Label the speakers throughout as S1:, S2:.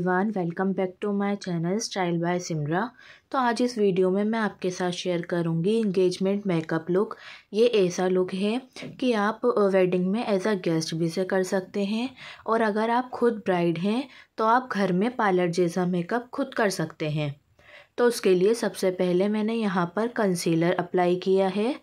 S1: everyone welcome back to my channel style by Simra तो आज इस वीडियो में मैं आपके साथ शेयर करूंगी इंगेजमेंट मेकअप लुक ये ऐसा लुक है कि आप वेडिंग में एज अ गेस्ट भी से कर सकते हैं और अगर आप खुद ब्राइड हैं तो आप घर में पार्लर जैसा मेकअप खुद कर सकते हैं तो उसके लिए सबसे पहले मैंने यहाँ पर कंसीलर अप्लाई किया है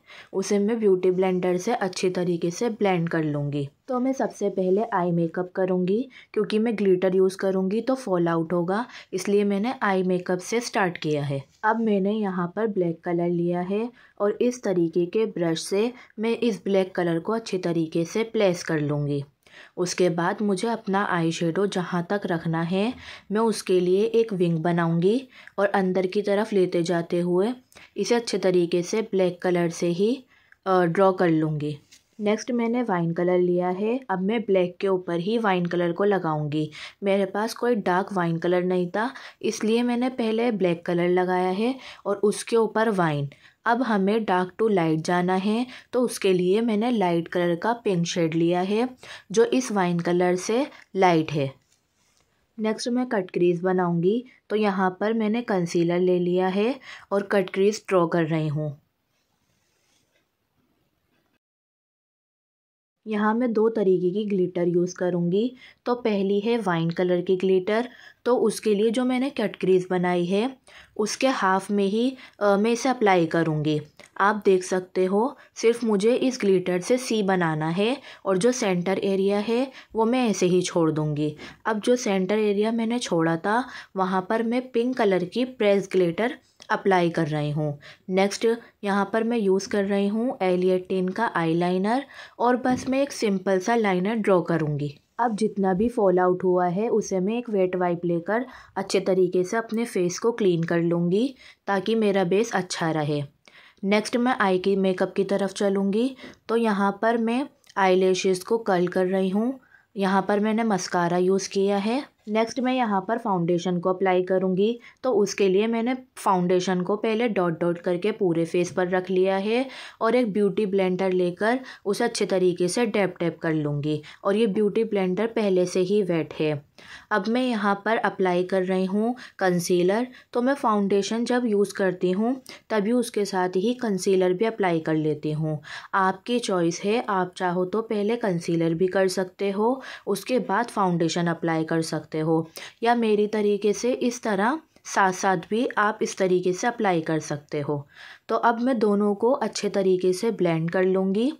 S1: उसे मैं ब्यूटी ब्लेंडर से अच्छी तरीके से ब्लेंड कर लूँगी तो मैं सबसे पहले आई मेकअप करूँगी क्योंकि मैं ग्लिटर यूज़ करूँगी तो फॉल आउट होगा इसलिए मैंने आई मेकअप से स्टार्ट किया है अब मैंने यहाँ पर ब्लैक कलर लिया है और इस तरीके के ब्रश से मैं इस ब्लैक कलर को अच्छी तरीके से प्लेस कर लूँगी उसके बाद मुझे अपना आई शेडो जहाँ तक रखना है मैं उसके लिए एक विंग बनाऊंगी और अंदर की तरफ लेते जाते हुए इसे अच्छे तरीके से ब्लैक कलर से ही ड्रॉ कर लूँगी नेक्स्ट मैंने वाइन कलर लिया है अब मैं ब्लैक के ऊपर ही वाइन कलर को लगाऊंगी मेरे पास कोई डार्क वाइन कलर नहीं था इसलिए मैंने पहले ब्लैक कलर लगाया है और उसके ऊपर वाइन अब हमें डार्क टू लाइट जाना है तो उसके लिए मैंने लाइट कलर का पिंक शेड लिया है जो इस वाइन कलर से लाइट है नेक्स्ट मैं कट क्रीज़ बनाऊंगी तो यहाँ पर मैंने कंसीलर ले लिया है और कट क्रीज़ ड्रॉ कर रही हूँ यहाँ मैं दो तरीके की ग्लिटर यूज़ करूँगी तो पहली है वाइन कलर की ग्लिटर तो उसके लिए जो मैंने कट क्रीज बनाई है उसके हाफ में ही आ, मैं इसे अप्लाई करूँगी आप देख सकते हो सिर्फ मुझे इस ग्लिटर से सी बनाना है और जो सेंटर एरिया है वो मैं ऐसे ही छोड़ दूँगी अब जो सेंटर एरिया मैंने छोड़ा था वहाँ पर मैं पिंक कलर की प्रेस ग्लेटर अप्लाई कर रही हूँ नेक्स्ट यहाँ पर मैं यूज़ कर रही हूँ एलियट टेन का आईलाइनर और बस मैं एक सिंपल सा लाइनर ड्रॉ करूँगी अब जितना भी फॉल आउट हुआ है उसे मैं एक वेट वाइप लेकर अच्छे तरीके से अपने फेस को क्लीन कर लूँगी ताकि मेरा बेस अच्छा रहे नेक्स्ट मैं आई की मेकअप की तरफ चलूँगी तो यहाँ पर मैं आई को कर्ल कर रही हूँ यहाँ पर मैंने मस्कारा यूज़ किया है नेक्स्ट मैं यहाँ पर फाउंडेशन को अप्लाई करूँगी तो उसके लिए मैंने फाउंडेशन को पहले डॉट डॉट करके पूरे फेस पर रख लिया है और एक ब्यूटी ब्लेंडर लेकर उसे अच्छे तरीके से डैप डैप कर लूँगी और ये ब्यूटी ब्लेंडर पहले से ही वेट है अब मैं यहाँ पर अप्लाई कर रही हूँ कंसीलर तो मैं फाउंडेशन जब यूज़ करती हूँ तभी उसके साथ ही कंसीलर भी अप्लाई कर लेती हूँ आपकी चॉइस है आप चाहो तो पहले कंसीलर भी कर सकते हो उसके बाद फाउंडेशन अप्लाई कर सकते हो या मेरी तरीके से इस तरह साथ साथ भी आप इस तरीके से अप्लाई कर सकते हो तो अब मैं दोनों को अच्छे तरीके से ब्लेंड कर लूँगी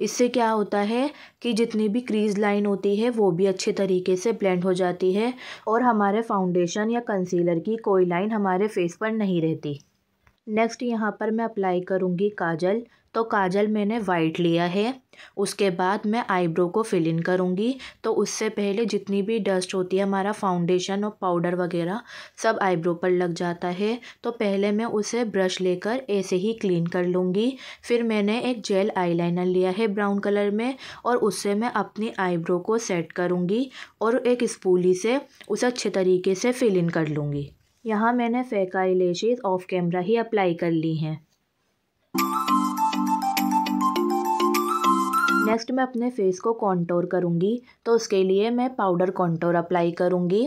S1: इससे क्या होता है कि जितनी भी क्रीज़ लाइन होती है वो भी अच्छे तरीके से ब्लेंड हो जाती है और हमारे फाउंडेशन या कंसीलर की कोई लाइन हमारे फेस पर नहीं रहती नेक्स्ट यहाँ पर मैं अप्लाई करूँगी काजल तो काजल मैंने वाइट लिया है उसके बाद मैं आईब्रो को फिल इन करूँगी तो उससे पहले जितनी भी डस्ट होती है हमारा फाउंडेशन और पाउडर वगैरह सब आईब्रो पर लग जाता है तो पहले मैं उसे ब्रश लेकर ऐसे ही क्लीन कर लूँगी फिर मैंने एक जेल आईलाइनर लिया है ब्राउन कलर में और उससे मैं अपनी आईब्रो को सेट करूँगी और एक स्पूली से उसे अच्छे तरीके से फिल इन कर लूँगी यहाँ मैंने फेक आई ऑफ कैमरा ही अप्लाई कर ली हैं नेक्स्ट मैं अपने फेस को कॉन्टोर करूँगी तो उसके लिए मैं पाउडर कॉन्टोर अप्लाई करूँगी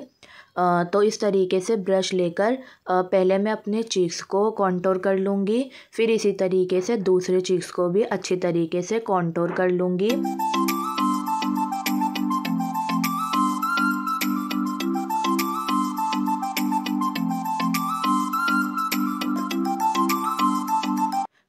S1: तो इस तरीके से ब्रश लेकर पहले मैं अपने चीक्स को कॉन्टोर कर लूँगी फिर इसी तरीके से दूसरे चीक्स को भी अच्छी तरीके से कॉन्टोर कर लूँगी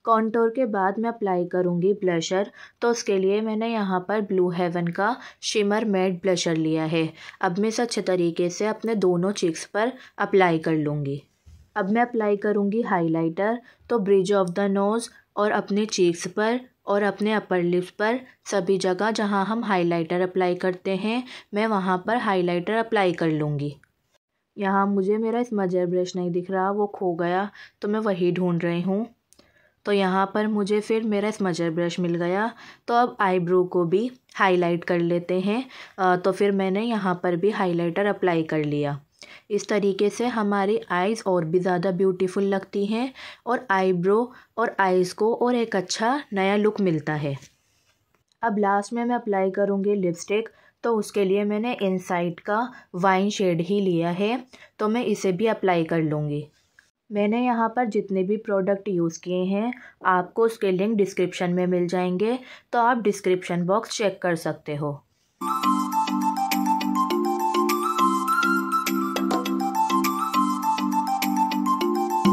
S1: कॉन्टोर के बाद मैं अप्लाई करूँगी ब्लशर तो उसके लिए मैंने यहाँ पर ब्लू हेवन का शिमर मेड ब्लशर लिया है अब मैं इसे अच्छे तरीके से अपने दोनों चीक्स पर अप्लाई कर लूँगी अब मैं अप्लाई करूँगी हाइलाइटर तो ब्रिज ऑफ द नोज़ और अपने चीक्स पर और अपने अपर लिप्स पर सभी जगह जहाँ हम हाइलाइटर अप्लाई करते हैं मैं वहाँ पर हाइलाइटर अप्लाई कर लूँगी यहाँ मुझे मेरा मजर ब्रश नहीं दिख रहा वो खो गया तो मैं वही ढूंढ रही हूँ तो यहाँ पर मुझे फिर मेरा स्मजर ब्रश मिल गया तो अब आईब्रो को भी हाईलाइट कर लेते हैं तो फिर मैंने यहाँ पर भी हाईलाइटर अप्लाई कर लिया इस तरीके से हमारी आइज़ और भी ज़्यादा ब्यूटीफुल लगती हैं और आईब्रो और आइज़ को और एक अच्छा नया लुक मिलता है अब लास्ट में मैं अप्लाई करूँगी लिपस्टिक तो उसके लिए मैंने इनसाइड का वाइन शेड ही लिया है तो मैं इसे भी अप्लाई कर लूँगी मैंने यहाँ पर जितने भी प्रोडक्ट यूज़ किए हैं आपको उसके लिंक डिस्क्रिप्शन में मिल जाएंगे तो आप डिस्क्रिप्शन बॉक्स चेक कर सकते हो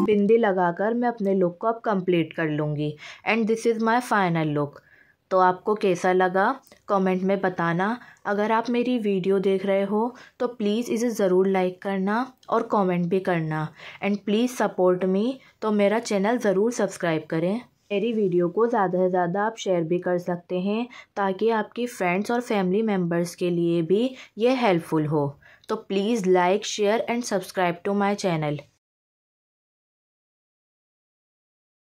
S1: बिंदी लगाकर मैं अपने लुक को अब कंप्लीट कर लूँगी and this is my final look तो आपको कैसा लगा कमेंट में बताना अगर आप मेरी वीडियो देख रहे हो तो प्लीज़ इसे ज़रूर लाइक करना और कमेंट भी करना एंड प्लीज़ सपोर्ट मी तो मेरा चैनल ज़रूर सब्सक्राइब करें मेरी वीडियो को ज़्यादा से ज़्यादा आप शेयर भी कर सकते हैं ताकि आपकी फ्रेंड्स और फैमिली मेम्बर्स के लिए भी ये हेल्पफुल हो तो please like share and subscribe to my channel